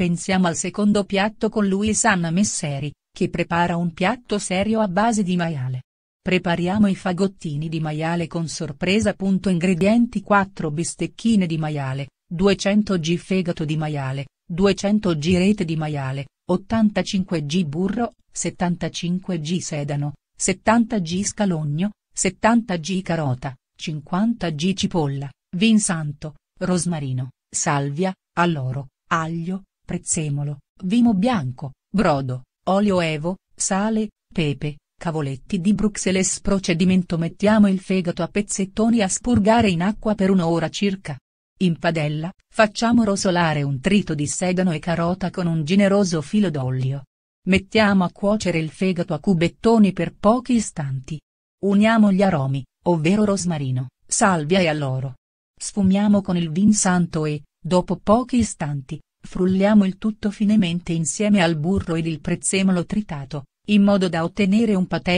Pensiamo al secondo piatto con Luis Anna Messeri, che prepara un piatto serio a base di maiale. Prepariamo i fagottini di maiale con sorpresa. Ingredienti 4 bistecchine di maiale, 200 g fegato di maiale, 200 g rete di maiale, 85 g burro, 75 g sedano, 70 g scalogno, 70 g carota, 50 g cipolla, vin santo, rosmarino, salvia, alloro, aglio, prezzemolo, vino bianco, brodo, olio evo, sale, pepe, cavoletti di Bruxelles procedimento mettiamo il fegato a pezzettoni a spurgare in acqua per un'ora circa. In padella, facciamo rosolare un trito di sedano e carota con un generoso filo d'olio. Mettiamo a cuocere il fegato a cubettoni per pochi istanti. Uniamo gli aromi, ovvero rosmarino, salvia e alloro. Sfumiamo con il vin santo e, dopo pochi istanti, Frulliamo il tutto finemente insieme al burro ed il prezzemolo tritato, in modo da ottenere un patè.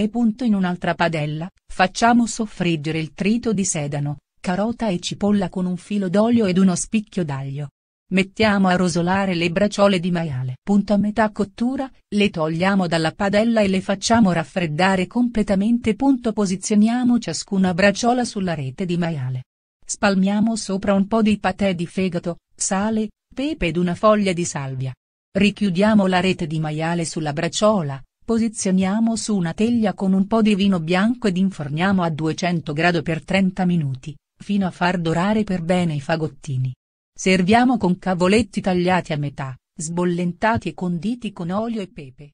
In un'altra padella, facciamo soffriggere il trito di sedano, carota e cipolla con un filo d'olio ed uno spicchio d'aglio. Mettiamo a rosolare le braciole di maiale. Punto a metà cottura, le togliamo dalla padella e le facciamo raffreddare completamente. Punto posizioniamo ciascuna braciola sulla rete di maiale. Spalmiamo sopra un po' di patè di fegato, sale, Pepe ed una foglia di salvia. Richiudiamo la rete di maiale sulla bracciola, posizioniamo su una teglia con un po' di vino bianco ed inforniamo a 200 grado per 30 minuti, fino a far dorare per bene i fagottini. Serviamo con cavoletti tagliati a metà, sbollentati e conditi con olio e pepe.